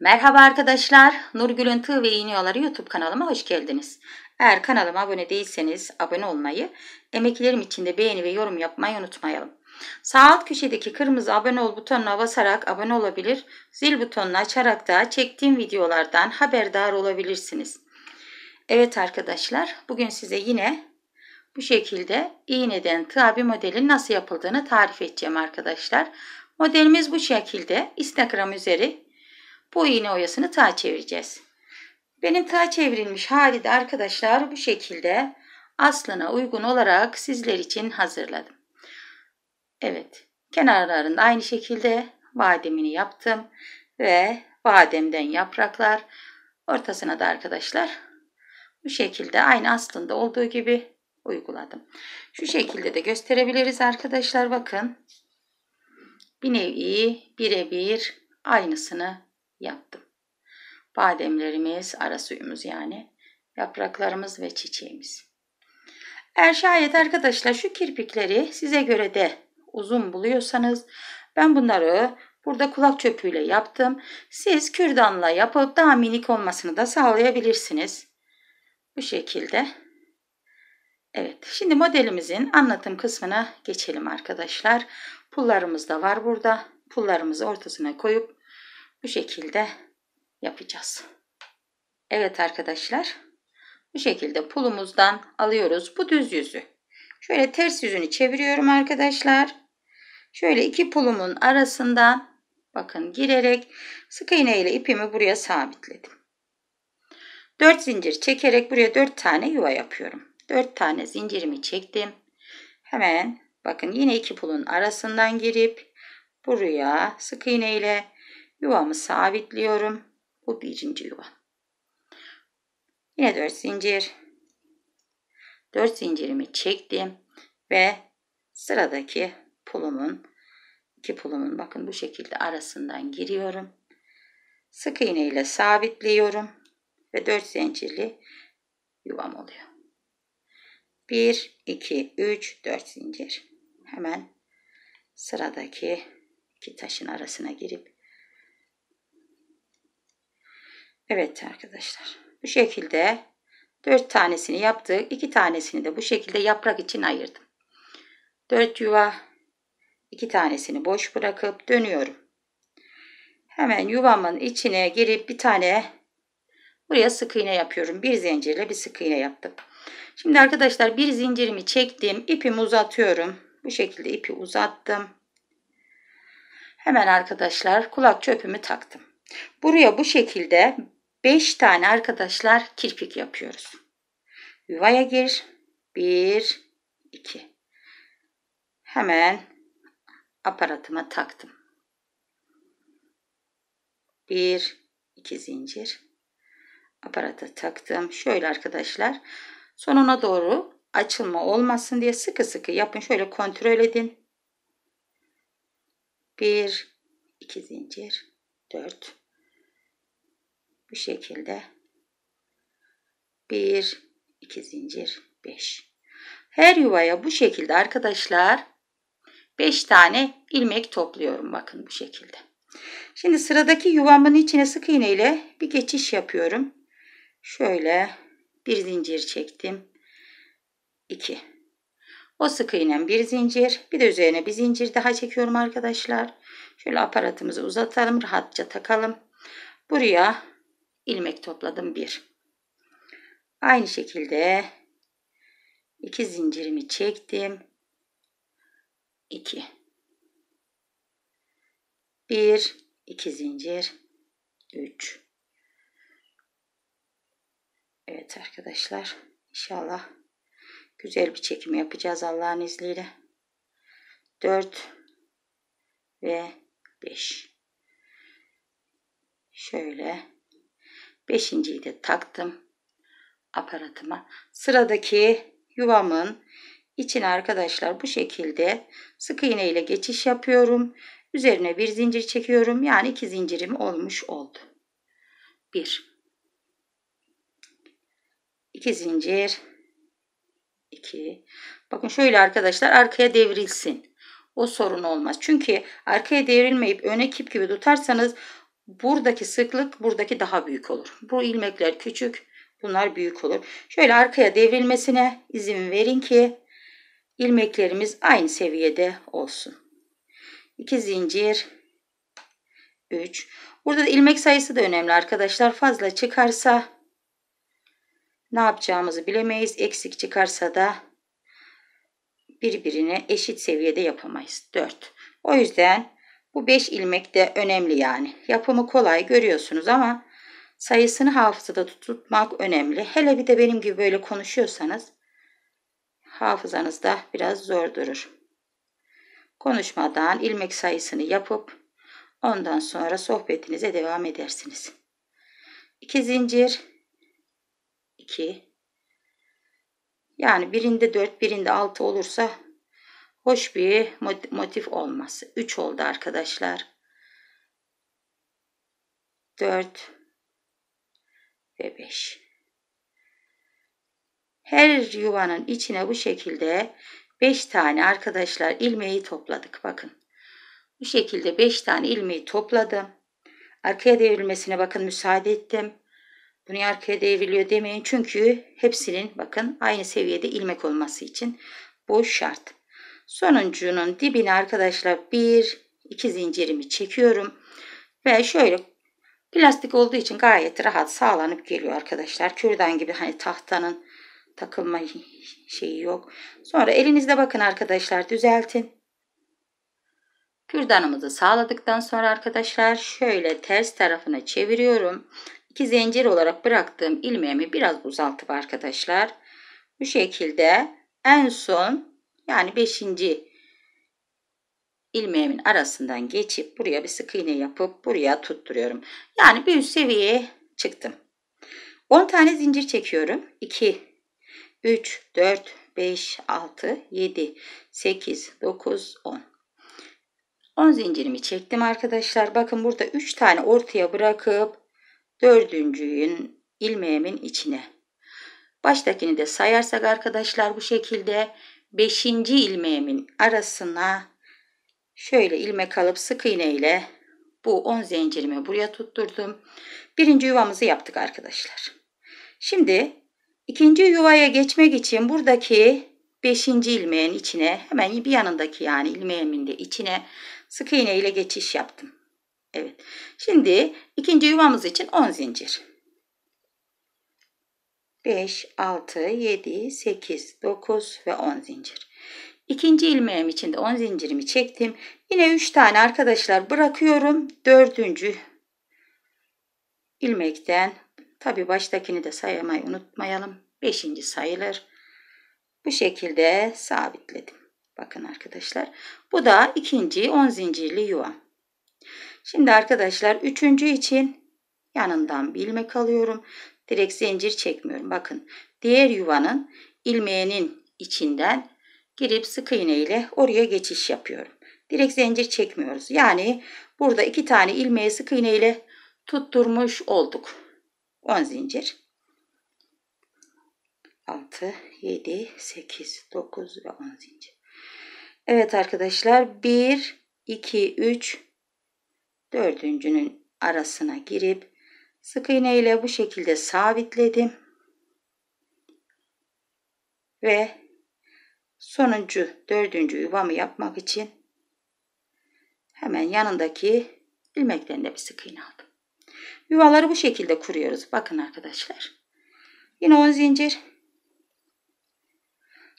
Merhaba arkadaşlar, Nurgül'ün Tığ ve İğniyorları YouTube kanalıma hoş geldiniz. Eğer kanalıma abone değilseniz abone olmayı, emeklerim için de beğeni ve yorum yapmayı unutmayalım. Sağ alt köşedeki kırmızı abone ol butonuna basarak abone olabilir, zil butonunu açarak da çektiğim videolardan haberdar olabilirsiniz. Evet arkadaşlar, bugün size yine bu şekilde iğneden tığa bir modelin nasıl yapıldığını tarif edeceğim arkadaşlar. Modelimiz bu şekilde. Instagram üzeri bu iğne oyasını tığ çevireceğiz. Benim tığ çevrilmiş hali de arkadaşlar bu şekilde aslına uygun olarak sizler için hazırladım. Evet kenarlarında aynı şekilde bademini yaptım ve bademden yapraklar ortasına da arkadaşlar bu şekilde aynı aslında olduğu gibi uyguladım. Şu şekilde de gösterebiliriz arkadaşlar bakın. Bir nevi birebir aynısını yaptım. Bademlerimiz, ara suyumuz yani, yapraklarımız ve çiçeğimiz. Eğer şayet arkadaşlar şu kirpikleri size göre de uzun buluyorsanız ben bunları burada kulak çöpüyle yaptım. Siz kürdanla yapıp daha minik olmasını da sağlayabilirsiniz. Bu şekilde. Evet şimdi modelimizin anlatım kısmına geçelim arkadaşlar. Pullarımız da var burada. Pullarımızı ortasına koyup bu şekilde yapacağız. Evet arkadaşlar bu şekilde pulumuzdan alıyoruz bu düz yüzü. Şöyle ters yüzünü çeviriyorum arkadaşlar. Şöyle iki pulumun arasından bakın girerek sık iğne ile ipimi buraya sabitledim. 4 zincir çekerek buraya 4 tane yuva yapıyorum. 4 tane zincirimi çektim. Hemen bakın yine iki pulun arasından girip buraya sık iğne ile Yuvamı sabitliyorum. Bu birinci yuva. Yine 4 zincir. 4 zincirimi çektim ve sıradaki pulumun iki pulumun bakın bu şekilde arasından giriyorum. Sık iğne ile sabitliyorum ve 4 zincirli yuvam oluyor. 1 2 3 4 zincir. Hemen sıradaki iki taşın arasına girip Evet arkadaşlar bu şekilde 4 tanesini yaptık. 2 tanesini de bu şekilde yaprak için ayırdım. 4 yuva 2 tanesini boş bırakıp dönüyorum. Hemen yuvamın içine girip bir tane buraya sık iğne yapıyorum. Bir zincirle bir sık iğne yaptım. Şimdi arkadaşlar bir zincirimi çektim. ipimi uzatıyorum. Bu şekilde ipi uzattım. Hemen arkadaşlar kulak çöpümü taktım. Buraya bu şekilde 5 tane arkadaşlar kirpik yapıyoruz. Yuvaya gir. 1 2 Hemen aparatıma taktım. 1 2 zincir. Aparata taktım. Şöyle arkadaşlar sonuna doğru açılma olmasın diye sıkı sıkı yapın. Şöyle kontrol edin. 1 2 zincir 4 bu şekilde 1 2 zincir 5 her yuvaya bu şekilde arkadaşlar 5 tane ilmek topluyorum bakın bu şekilde şimdi sıradaki yuvamın içine sık iğne ile bir geçiş yapıyorum şöyle bir zincir çektim 2 o sık iğnem bir zincir bir de üzerine bir zincir daha çekiyorum arkadaşlar şöyle aparatımızı uzatalım rahatça takalım buraya ilmek topladım 1 aynı şekilde 2 zincirimi çektim 2 1 2 zincir 3 Evet arkadaşlar inşallah güzel bir çekim yapacağız Allah'ın izniyle 4 ve 5 şöyle Beşinciyi de taktım aparatıma. Sıradaki yuvamın içine arkadaşlar bu şekilde sık iğne ile geçiş yapıyorum. Üzerine bir zincir çekiyorum. Yani iki zincirim olmuş oldu. Bir, iki zincir. 2. Bakın şöyle arkadaşlar arkaya devrilsin. O sorun olmaz. Çünkü arkaya devrilmeyip öne kip gibi tutarsanız Buradaki sıklık buradaki daha büyük olur. Bu ilmekler küçük. Bunlar büyük olur. Şöyle arkaya devrilmesine izin verin ki ilmeklerimiz aynı seviyede olsun. 2 zincir 3. Burada da ilmek sayısı da önemli arkadaşlar. Fazla çıkarsa ne yapacağımızı bilemeyiz. Eksik çıkarsa da birbirine eşit seviyede yapamayız. 4. O yüzden bu 5 ilmek de önemli yani. Yapımı kolay görüyorsunuz ama sayısını hafızada tutmak önemli. Hele bir de benim gibi böyle konuşuyorsanız hafızanızda biraz zor durur. Konuşmadan ilmek sayısını yapıp ondan sonra sohbetinize devam edersiniz. 2 zincir 2 yani birinde 4 birinde 6 olursa hoş bir motif olması. 3 oldu arkadaşlar. 4 ve 5. Her yuvanın içine bu şekilde 5 tane arkadaşlar ilmeği topladık. Bakın. Bu şekilde 5 tane ilmeği topladım. Arkaya devrilmesine bakın müsaade ettim. Bunu arkaya devriliyor demeyin. Çünkü hepsinin bakın aynı seviyede ilmek olması için bu şart. Sonuncunun dibine arkadaşlar bir iki zincirimi çekiyorum. Ve şöyle plastik olduğu için gayet rahat sağlanıp geliyor arkadaşlar. Kürdan gibi hani tahtanın takılma şeyi yok. Sonra elinizde bakın arkadaşlar düzeltin. Kürdanımızı sağladıktan sonra arkadaşlar şöyle ters tarafına çeviriyorum. iki zincir olarak bıraktığım ilmeğimi biraz uzaltıp arkadaşlar bu şekilde en son yani 5. ilmeğimin arasından geçip buraya bir sık iğne yapıp buraya tutturuyorum. Yani bir üst seviyeye çıktım. 10 tane zincir çekiyorum. 2 3 4 5 6 7 8 9 10 10 zincirimi çektim arkadaşlar. Bakın burada 3 tane ortaya bırakıp dördüncüyün ilmeğimin içine. Baştakini de sayarsak arkadaşlar bu şekilde 5. ilmeğimin arasına şöyle ilmek alıp sık iğne ile bu 10 zincirimi buraya tutturdum. Birinci yuvamızı yaptık arkadaşlar. Şimdi ikinci yuvaya geçmek için buradaki 5. ilmeğin içine hemen bir yanındaki yani ilmeğimin de içine sık iğne ile geçiş yaptım. Evet. Şimdi ikinci yuvamız için 10 zincir. 5, 6, 7, 8, 9 ve 10 zincir. İkinci ilmeğim için de 10 zincirimi çektim. Yine 3 tane arkadaşlar bırakıyorum. Dördüncü ilmekten tabi baştakini de sayamayı unutmayalım. Beşinci sayılır. Bu şekilde sabitledim. Bakın arkadaşlar. Bu da ikinci 10 zincirli yuva. Şimdi arkadaşlar üçüncü için yanından bir ilmek alıyorum. Direkt zincir çekmiyorum. Bakın diğer yuvanın ilmeğinin içinden girip sık iğne ile oraya geçiş yapıyorum. Direkt zincir çekmiyoruz. Yani burada iki tane ilmeği sık iğne ile tutturmuş olduk. 10 zincir. 6, 7, 8, 9 ve 10 zincir. Evet arkadaşlar 1, 2, 3, dördüncünün arasına girip Sık iğne ile bu şekilde sabitledim. Ve sonuncu dördüncü yuvamı yapmak için hemen yanındaki ilmekten de bir sık iğne aldım. Yuvaları bu şekilde kuruyoruz. Bakın arkadaşlar. Yine 10 zincir.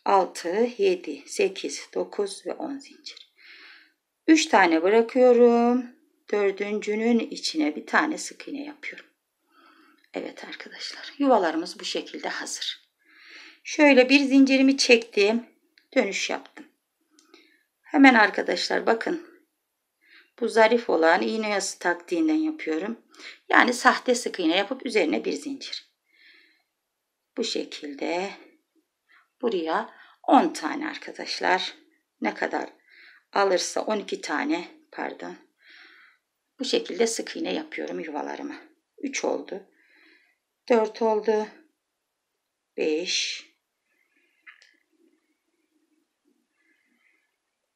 6, 7, 8, 9 ve 10 zincir. 3 tane bırakıyorum. Dördüncünün içine bir tane sık iğne yapıyorum. Evet arkadaşlar yuvalarımız bu şekilde hazır. Şöyle bir zincirimi çektim. Dönüş yaptım. Hemen arkadaşlar bakın. Bu zarif olan iğne yası taktiğinden yapıyorum. Yani sahte sık iğne yapıp üzerine bir zincir. Bu şekilde buraya 10 tane arkadaşlar. Ne kadar alırsa 12 tane pardon. Bu şekilde sık iğne yapıyorum yuvalarımı. 3 oldu. 4 oldu. 5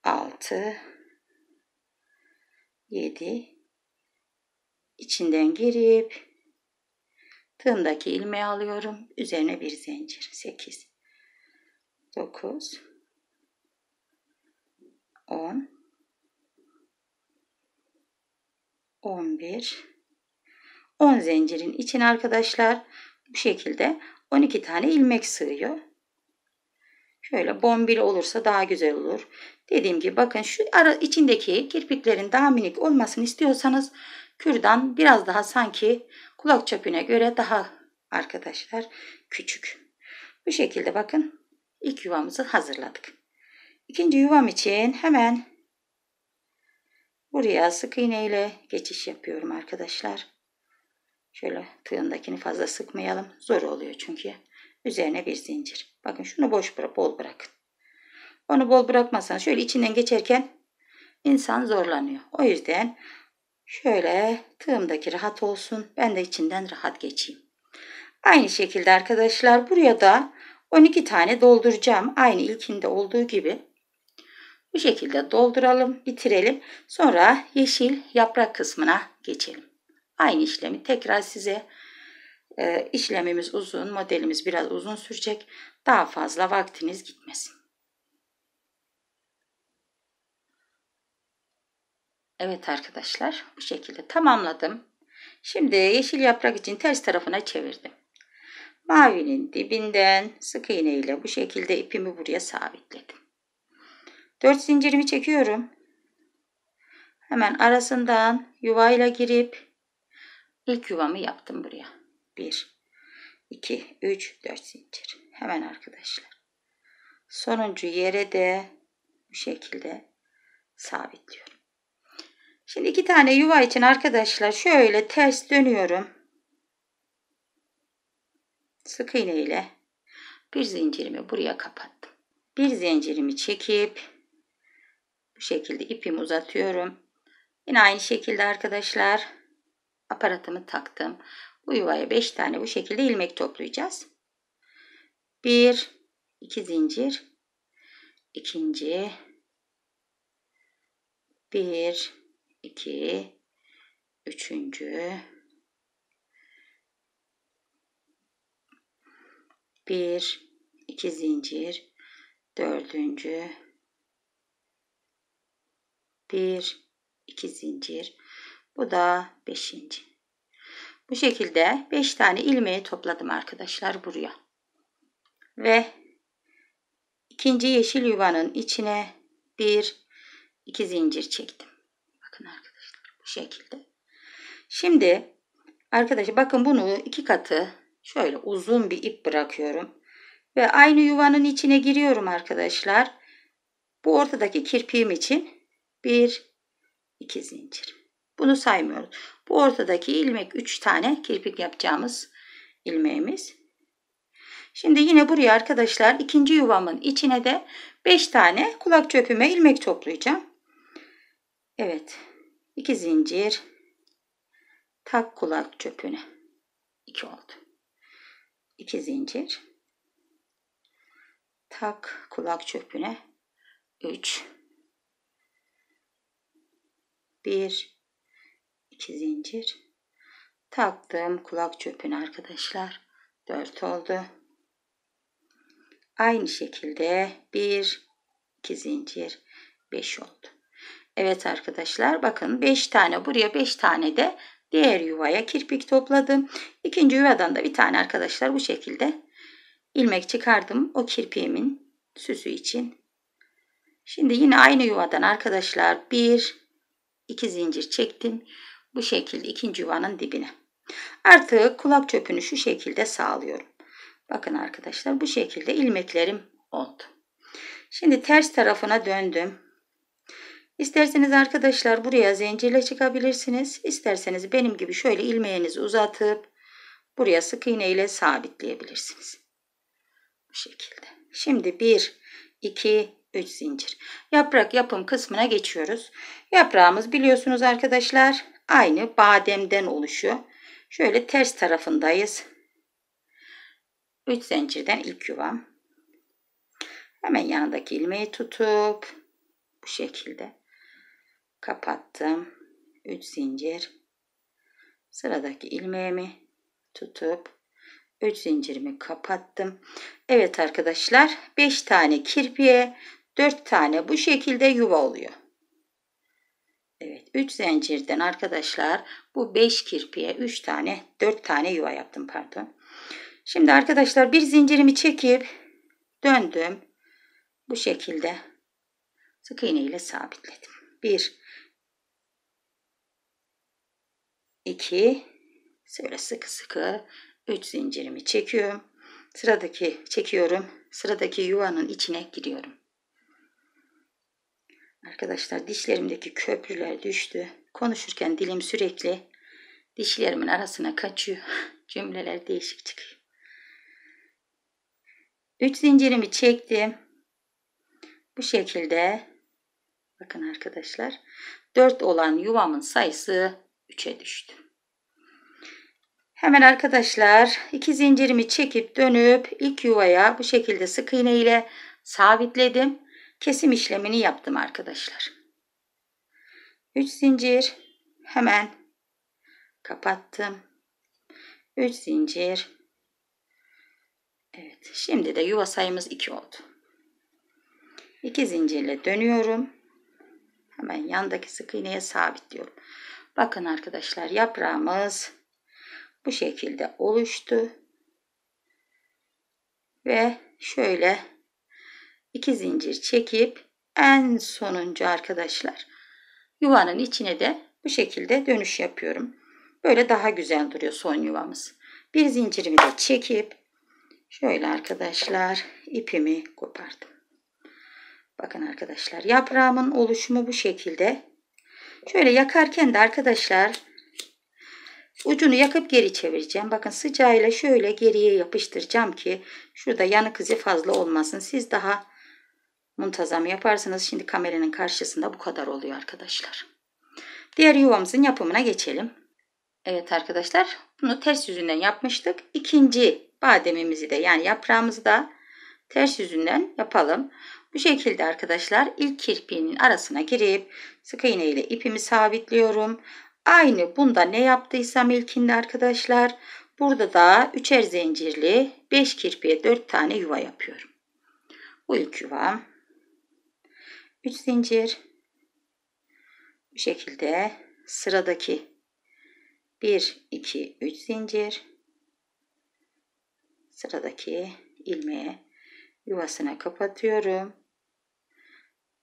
6 7 içinden girip tığımdaki ilmeği alıyorum. Üzerine bir zincir. 8 9 10 11 10 zincirin içine arkadaşlar bu şekilde 12 tane ilmek sığıyor. Şöyle bombili olursa daha güzel olur. Dediğim gibi bakın şu ara içindeki kirpiklerin daha minik olmasını istiyorsanız kürdan biraz daha sanki kulak çapına göre daha arkadaşlar küçük. Bu şekilde bakın ilk yuvamızı hazırladık. İkinci yuvam için hemen buraya sık iğneyle geçiş yapıyorum arkadaşlar. Şöyle tığındakini fazla sıkmayalım. Zor oluyor çünkü. Üzerine bir zincir. Bakın şunu boş bırak, bol bırakın. Onu bol bırakmazsanız şöyle içinden geçerken insan zorlanıyor. O yüzden şöyle tığımdaki rahat olsun. Ben de içinden rahat geçeyim. Aynı şekilde arkadaşlar buraya da 12 tane dolduracağım. Aynı ilkinde olduğu gibi. Bu şekilde dolduralım, bitirelim. Sonra yeşil yaprak kısmına geçelim. Aynı işlemi tekrar size e, işlemimiz uzun, modelimiz biraz uzun sürecek. Daha fazla vaktiniz gitmesin. Evet arkadaşlar bu şekilde tamamladım. Şimdi yeşil yaprak için ters tarafına çevirdim. Mavinin dibinden sık iğne ile bu şekilde ipimi buraya sabitledim. 4 zincirimi çekiyorum. Hemen arasından yuvayla girip İlk yuvamı yaptım buraya. 1, 2, 3, 4 zincir. Hemen arkadaşlar. Sonuncu yere de bu şekilde sabitliyorum. Şimdi iki tane yuva için arkadaşlar şöyle ters dönüyorum. Sık iğne ile bir zincirimi buraya kapattım. Bir zincirimi çekip bu şekilde ipimi uzatıyorum. Yine aynı şekilde arkadaşlar aparatımı taktım. Bu yuvaya 5 tane bu şekilde ilmek toplayacağız. 1 2 zincir ikinci 1 2 üçüncü 1 2 zincir dördüncü 1 2 zincir bu da beşinci. Bu şekilde beş tane ilmeği topladım arkadaşlar buraya. Ve ikinci yeşil yuvanın içine bir iki zincir çektim. Bakın arkadaşlar bu şekilde. Şimdi arkadaşlar bakın bunu iki katı şöyle uzun bir ip bırakıyorum. Ve aynı yuvanın içine giriyorum arkadaşlar. Bu ortadaki kirpiğim için bir iki zincir. Bunu saymıyoruz. Bu ortadaki ilmek 3 tane kirpik yapacağımız ilmeğimiz. Şimdi yine buraya arkadaşlar ikinci yuvamın içine de 5 tane kulak çöpüme ilmek toplayacağım. Evet. 2 zincir tak kulak çöpüne. 2 oldu. 2 zincir tak kulak çöpüne 3 1 2 zincir taktım kulak çöpün arkadaşlar dört oldu aynı şekilde bir iki zincir beş oldu Evet arkadaşlar bakın beş tane buraya beş tane de diğer yuvaya kirpik topladım İkinci yuvadan da bir tane arkadaşlar bu şekilde ilmek çıkardım o kirpiğimin süsü için şimdi yine aynı yuvadan arkadaşlar bir iki zincir çektim bu şekilde ikinci yuvanın dibine. Artık kulak çöpünü şu şekilde sağlıyorum. Bakın arkadaşlar bu şekilde ilmeklerim oldu. Şimdi ters tarafına döndüm. İsterseniz arkadaşlar buraya zincirle çıkabilirsiniz. İsterseniz benim gibi şöyle ilmeğinizi uzatıp buraya sık iğne ile sabitleyebilirsiniz. Bu şekilde. Şimdi 1, 2, 3 zincir. Yaprak yapım kısmına geçiyoruz. Yaprağımız biliyorsunuz arkadaşlar Aynı bademden oluşuyor. Şöyle ters tarafındayız. 3 zincirden ilk yuvam. Hemen yanındaki ilmeği tutup bu şekilde kapattım. 3 zincir. Sıradaki ilmeğimi tutup 3 zincirimi kapattım. Evet arkadaşlar 5 tane kirpiye 4 tane bu şekilde yuva oluyor. 3 zincirden arkadaşlar bu 5 kirpiye 3 tane 4 tane yuva yaptım pardon. Şimdi arkadaşlar bir zincirimi çekip döndüm. Bu şekilde sık iğne ile sabitledim. 1 2 şöyle sıkı sıkı 3 zincirimi çekiyorum. Sıradaki çekiyorum. Sıradaki yuvanın içine giriyorum. Arkadaşlar dişlerimdeki köprüler düştü. Konuşurken dilim sürekli dişlerimin arasına kaçıyor. Cümleler değişik çıkıyor. 3 zincirimi çektim. Bu şekilde bakın arkadaşlar 4 olan yuvamın sayısı 3'e düştü. Hemen arkadaşlar iki zincirimi çekip dönüp ilk yuvaya bu şekilde sık iğne ile sabitledim. Kesim işlemini yaptım arkadaşlar. 3 zincir hemen kapattım. 3 zincir. Evet, şimdi de yuva sayımız 2 oldu. 2 zincirle dönüyorum. Hemen yandaki sık iğneye sabitliyorum. Bakın arkadaşlar yaprağımız bu şekilde oluştu. Ve şöyle 2 zincir çekip en sonuncu arkadaşlar yuvanın içine de bu şekilde dönüş yapıyorum. Böyle daha güzel duruyor son yuvamız. Bir zincirimi de çekip şöyle arkadaşlar ipimi kopardım. Bakın arkadaşlar yaprağımın oluşumu bu şekilde. Şöyle yakarken de arkadaşlar ucunu yakıp geri çevireceğim. Bakın sıcağıyla şöyle geriye yapıştıracağım ki şurada yanık izi fazla olmasın. Siz daha muntazam yaparsınız. şimdi kameranın karşısında bu kadar oluyor arkadaşlar. Diğer yuvamızın yapımına geçelim. Evet arkadaşlar bunu ters yüzünden yapmıştık. İkinci bademimizi de yani yaprağımızı da ters yüzünden yapalım. Bu şekilde arkadaşlar ilk kirpiğinin arasına girip sık iğne ile ipimi sabitliyorum. Aynı bunda ne yaptıysam ilkinde arkadaşlar burada da üçer zincirli 5 kirpiğe 4 tane yuva yapıyorum. Bu ilk yuvam. 3 zincir bu şekilde sıradaki 1 2 3 zincir sıradaki ilmeğe yuvasına kapatıyorum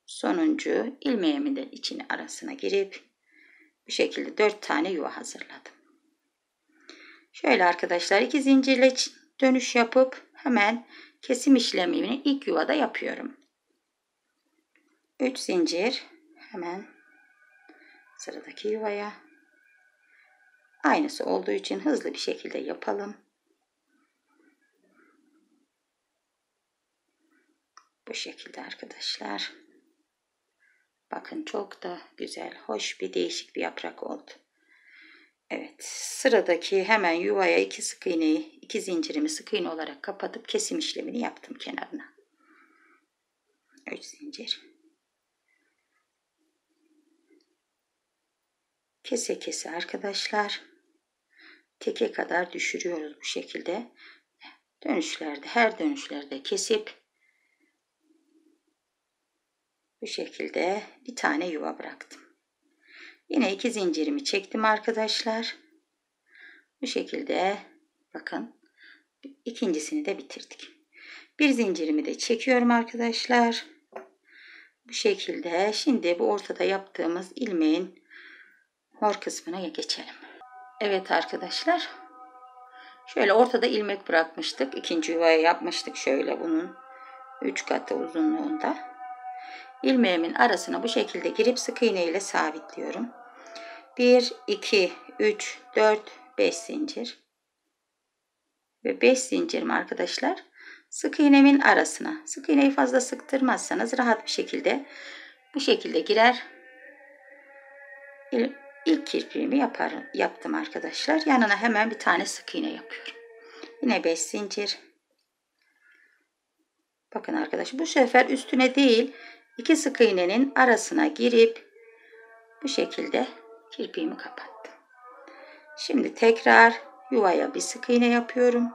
sonuncu ilmeğimin de içine arasına girip bu şekilde 4 tane yuva hazırladım şöyle arkadaşlar 2 zincirle dönüş yapıp hemen kesim işlemini ilk yuvada yapıyorum 3 zincir hemen sıradaki yuvaya aynısı olduğu için hızlı bir şekilde yapalım. Bu şekilde arkadaşlar. Bakın çok da güzel, hoş bir değişik bir yaprak oldu. Evet, sıradaki hemen yuvaya iki sık iğneyi, iki zincirimi sık iğne olarak kapatıp kesim işlemini yaptım kenarına. 3 zincir. Kese kese arkadaşlar. Teke kadar düşürüyoruz bu şekilde. Dönüşlerde her dönüşlerde kesip bu şekilde bir tane yuva bıraktım. Yine iki zincirimi çektim arkadaşlar. Bu şekilde bakın ikincisini de bitirdik. Bir zincirimi de çekiyorum arkadaşlar. Bu şekilde şimdi bu ortada yaptığımız ilmeğin Mor kısmına geçelim. Evet arkadaşlar. Şöyle ortada ilmek bırakmıştık. İkinci yuvaya yapmıştık şöyle bunun 3 katı uzunluğunda. Ilmeğimin arasına bu şekilde girip sık iğne ile sabitliyorum. 1, 2, 3, 4, 5 zincir. Ve 5 zincirim arkadaşlar. Sık iğnemin arasına. Sık iğneyi fazla sıktırmazsanız rahat bir şekilde bu şekilde girer. İlk kirpiğimi yaparım, yaptım arkadaşlar. Yanına hemen bir tane sık iğne yapıyorum. Yine 5 zincir. Bakın arkadaş bu sefer üstüne değil iki sık iğnenin arasına girip bu şekilde kirpiğimi kapattım. Şimdi tekrar yuvaya bir sık iğne yapıyorum.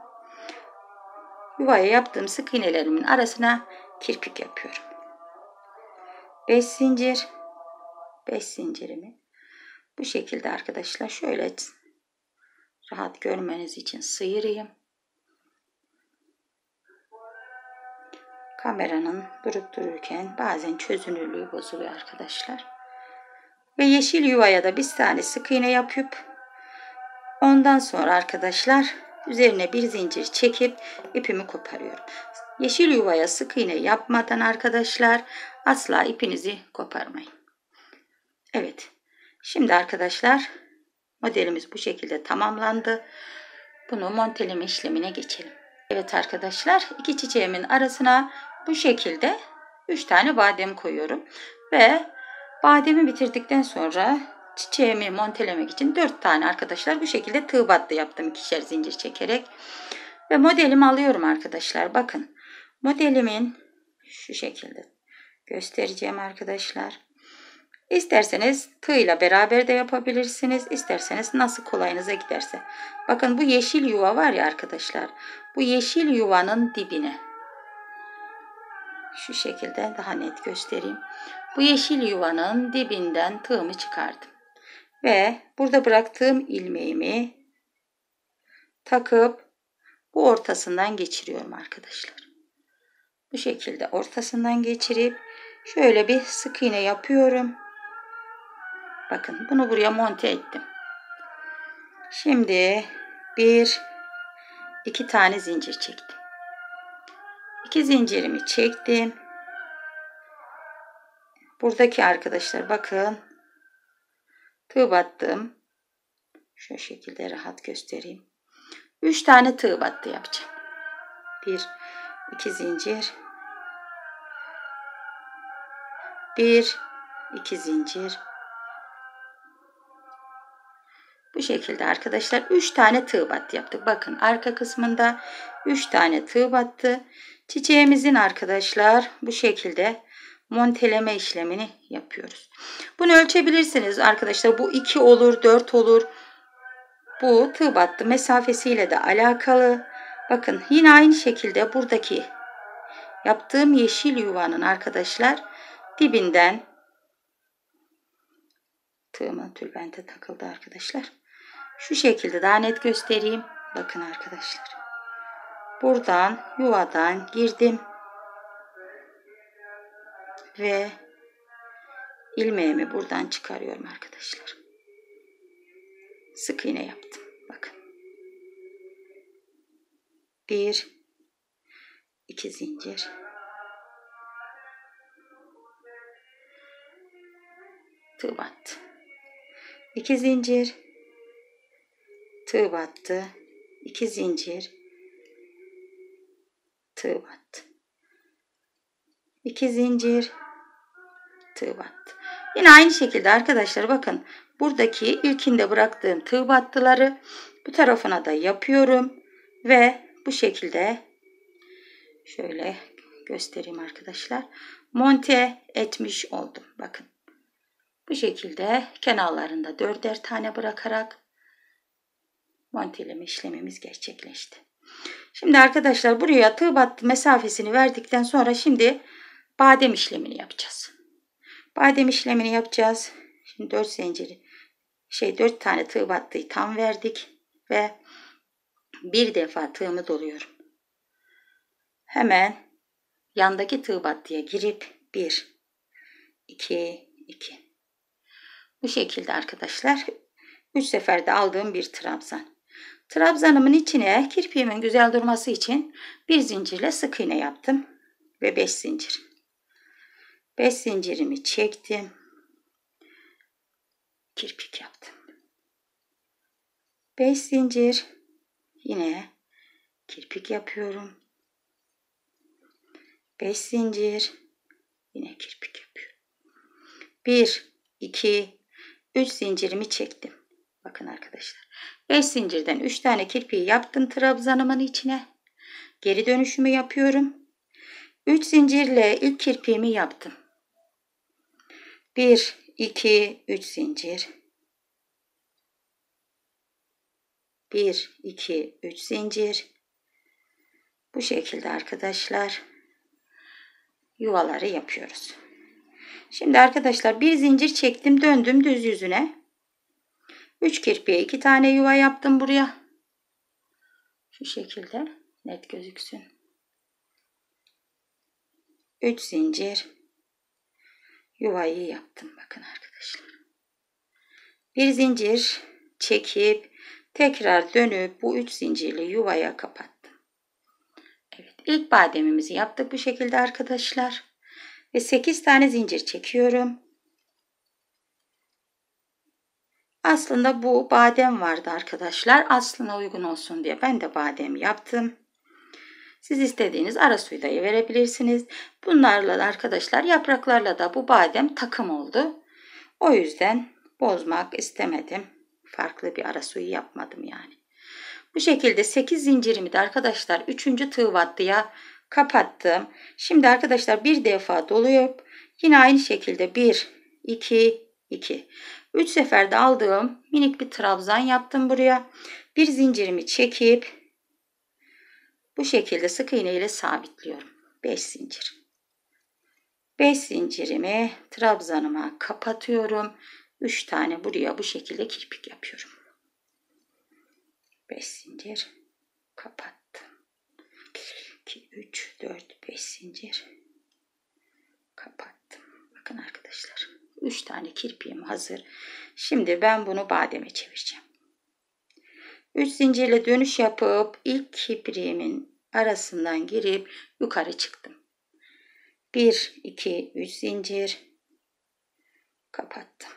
Yuvaya yaptığım sık iğnelerimin arasına kirpik yapıyorum. 5 zincir 5 zincirimi bu şekilde arkadaşlar şöyle rahat görmeniz için sıyırayım. Kameranın durup dururken bazen çözünürlüğü bozuluyor arkadaşlar. Ve yeşil yuvaya da bir tane sık iğne yapıp ondan sonra arkadaşlar üzerine bir zincir çekip ipimi koparıyorum. Yeşil yuvaya sık iğne yapmadan arkadaşlar asla ipinizi koparmayın. Evet Şimdi arkadaşlar modelimiz bu şekilde tamamlandı. Bunu monteleme işlemine geçelim. Evet arkadaşlar iki çiçeğimin arasına bu şekilde 3 tane badem koyuyorum. Ve bademi bitirdikten sonra çiçeğimi montelemek için 4 tane arkadaşlar bu şekilde tığ battı yaptım ikişer zincir çekerek. Ve modelimi alıyorum arkadaşlar bakın. Modelimin şu şekilde göstereceğim arkadaşlar. İsterseniz tığ ile beraber de yapabilirsiniz. İsterseniz nasıl kolayınıza giderse. Bakın bu yeşil yuva var ya arkadaşlar. Bu yeşil yuvanın dibine. Şu şekilde daha net göstereyim. Bu yeşil yuvanın dibinden tığımı çıkardım. Ve burada bıraktığım ilmeğimi takıp bu ortasından geçiriyorum arkadaşlar. Bu şekilde ortasından geçirip şöyle bir sık iğne yapıyorum. Bakın bunu buraya monte ettim. Şimdi bir iki tane zincir çektim. İki zincirimi çektim. Buradaki arkadaşlar bakın tığ battım. Şu şekilde rahat göstereyim. Üç tane tığ battı yapacağım. Bir iki zincir Bir iki zincir bu şekilde arkadaşlar 3 tane tığ battı yaptık. Bakın arka kısmında 3 tane tığ battı. Çiçeğimizin arkadaşlar bu şekilde monteleme işlemini yapıyoruz. Bunu ölçebilirsiniz arkadaşlar. Bu 2 olur, 4 olur. Bu tığ battı mesafesiyle de alakalı. Bakın yine aynı şekilde buradaki yaptığım yeşil yuvanın arkadaşlar dibinden tığıma tülbente takıldı arkadaşlar. Şu şekilde daha net göstereyim. Bakın arkadaşlar. Buradan yuvadan girdim. Ve ilmeğimi buradan çıkarıyorum arkadaşlar. Sık iğne yaptım. Bakın. Bir, iki zincir. Tığ battı. İki zincir tığ battı. 2 zincir tığ battı. 2 zincir tığ battı. Yine aynı şekilde arkadaşlar bakın buradaki ilkinde bıraktığım tığ battıları bu tarafına da yapıyorum ve bu şekilde şöyle göstereyim arkadaşlar. Monte etmiş oldum. Bakın bu şekilde kenarlarında dörder tane bırakarak monteleme işlemimiz gerçekleşti. Şimdi arkadaşlar buraya tığ battı mesafesini verdikten sonra şimdi badem işlemini yapacağız. Badem işlemini yapacağız. Şimdi 4 zinciri şey 4 tane tığ battıyı tam verdik ve bir defa tığımı doluyorum. Hemen yandaki tığ battıya girip 1 2 2 bu şekilde arkadaşlar 3 seferde aldığım bir trabzan. Trabzanımın içine kirpiğimin güzel durması için bir zincirle sık iğne yaptım. Ve 5 zincir. 5 zincirimi çektim. Kirpik yaptım. 5 zincir. Yine kirpik yapıyorum. 5 zincir. Yine kirpik yapıyorum. 1, 2, 3 zincirimi çektim. Bakın arkadaşlar. 5 zincirden 3 tane kirpiği yaptım trabzanımın içine. Geri dönüşümü yapıyorum. 3 zincirle ilk kirpiğimi yaptım. 1 2 3 zincir. 1 2 3 zincir. Bu şekilde arkadaşlar yuvaları yapıyoruz. Şimdi arkadaşlar bir zincir çektim döndüm düz yüzüne. 3 kirpiye 2 tane yuva yaptım buraya. Şu şekilde net gözüksün. 3 zincir yuvayı yaptım bakın arkadaşlar. Bir zincir çekip tekrar dönüp bu 3 zincirli yuvaya kapattım. Evet, ilk bademimizi yaptık bu şekilde arkadaşlar. Ve 8 tane zincir çekiyorum. Aslında bu badem vardı arkadaşlar. Aslına uygun olsun diye ben de badem yaptım. Siz istediğiniz ara suyu da verebilirsiniz. Bunlarla da arkadaşlar yapraklarla da bu badem takım oldu. O yüzden bozmak istemedim. Farklı bir ara suyu yapmadım yani. Bu şekilde 8 zincirimi de arkadaşlar 3. tığ vattıya kapattım. Şimdi arkadaşlar bir defa doluyup yine aynı şekilde 1, 2, 2. 3 seferde aldığım minik bir trabzan yaptım buraya. Bir zincirimi çekip bu şekilde sık iğne ile sabitliyorum. 5 zincir. 5 zincirimi trabzanıma kapatıyorum. 3 tane buraya bu şekilde kirpik yapıyorum. 5 zincir kapattım. 2 3 4 5 zincir kapattım. Bakın arkadaşlar. 3 tane kirpiğim hazır. Şimdi ben bunu bademe çevireceğim. 3 zincirle dönüş yapıp ilk kipriğimin arasından girip yukarı çıktım. 1, 2, 3 zincir. Kapattım.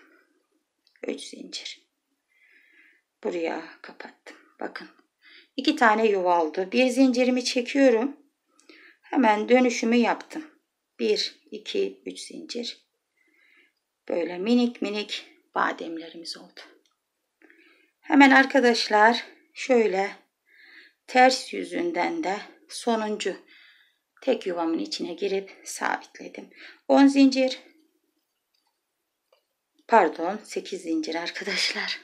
3 zincir. Buraya kapattım. Bakın. 2 tane yuvaldı. oldu. Bir zincirimi çekiyorum. Hemen dönüşümü yaptım. 1, 2, 3 zincir böyle minik minik bademlerimiz oldu. Hemen arkadaşlar şöyle ters yüzünden de sonuncu tek yuvamın içine girip sabitledim. 10 zincir pardon 8 zincir arkadaşlar.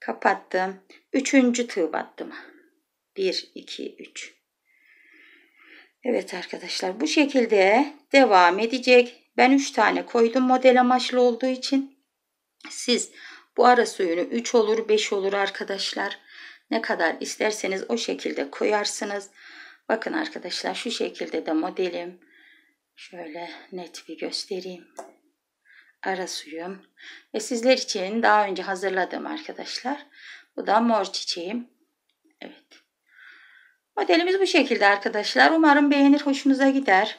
Kapattım. 3. tığ battım. 1, 2, 3. Evet arkadaşlar bu şekilde devam edecek. Ben 3 tane koydum model amaçlı olduğu için. Siz bu ara suyunu 3 olur 5 olur arkadaşlar. Ne kadar isterseniz o şekilde koyarsınız. Bakın arkadaşlar şu şekilde de modelim. Şöyle net bir göstereyim. Ara suyum. Ve sizler için daha önce hazırladım arkadaşlar. Bu da mor çiçeğim. Evet. Modelimiz bu şekilde arkadaşlar. Umarım beğenir, hoşunuza gider.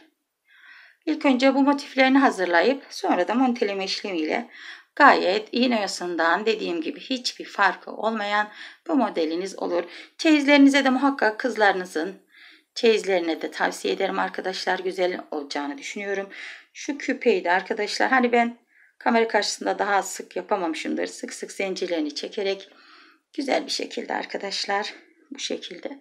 İlk önce bu motiflerini hazırlayıp sonra da monteleme işlemiyle gayet iğne oyasından dediğim gibi hiçbir farkı olmayan bu modeliniz olur. Çeyizlerinize de muhakkak kızlarınızın çeyizlerine de tavsiye ederim arkadaşlar. Güzel olacağını düşünüyorum. Şu küpeyi de arkadaşlar hani ben kamera karşısında daha sık yapamamışımdır. Sık sık zincirlerini çekerek güzel bir şekilde arkadaşlar bu şekilde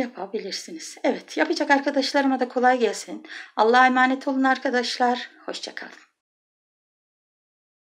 yapabilirsiniz. Evet yapacak arkadaşlarıma da kolay gelsin. Allah'a emanet olun arkadaşlar. Hoşçakalın.